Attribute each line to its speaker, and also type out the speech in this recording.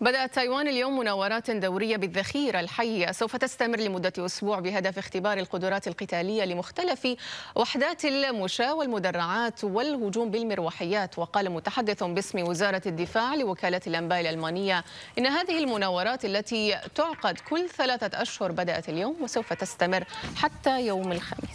Speaker 1: بدأت تايوان اليوم مناورات دورية بالذخيرة الحية سوف تستمر لمدة أسبوع بهدف اختبار القدرات القتالية لمختلف وحدات المشاة والمدرعات والهجوم بالمروحيات وقال متحدث باسم وزارة الدفاع لوكالة الأنباء الألمانية إن هذه المناورات التي تعقد كل ثلاثة أشهر بدأت اليوم وسوف تستمر حتى يوم الخميس